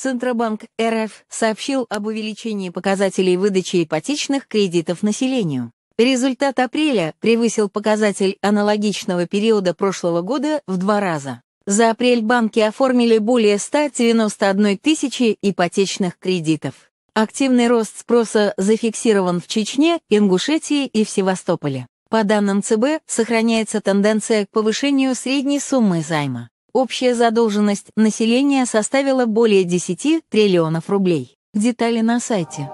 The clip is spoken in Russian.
Центробанк РФ сообщил об увеличении показателей выдачи ипотечных кредитов населению. Результат апреля превысил показатель аналогичного периода прошлого года в два раза. За апрель банки оформили более 191 тысячи ипотечных кредитов. Активный рост спроса зафиксирован в Чечне, Ингушетии и в Севастополе. По данным ЦБ, сохраняется тенденция к повышению средней суммы займа. Общая задолженность населения составила более 10 триллионов рублей. Детали на сайте.